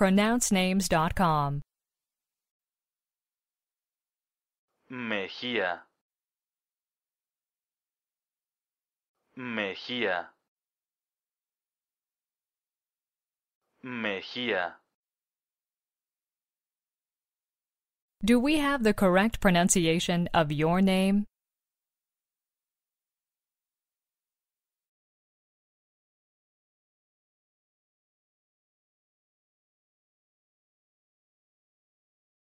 pronouncenames.com. Mejía. Mejía. Mejía. Do we have the correct pronunciation of your name?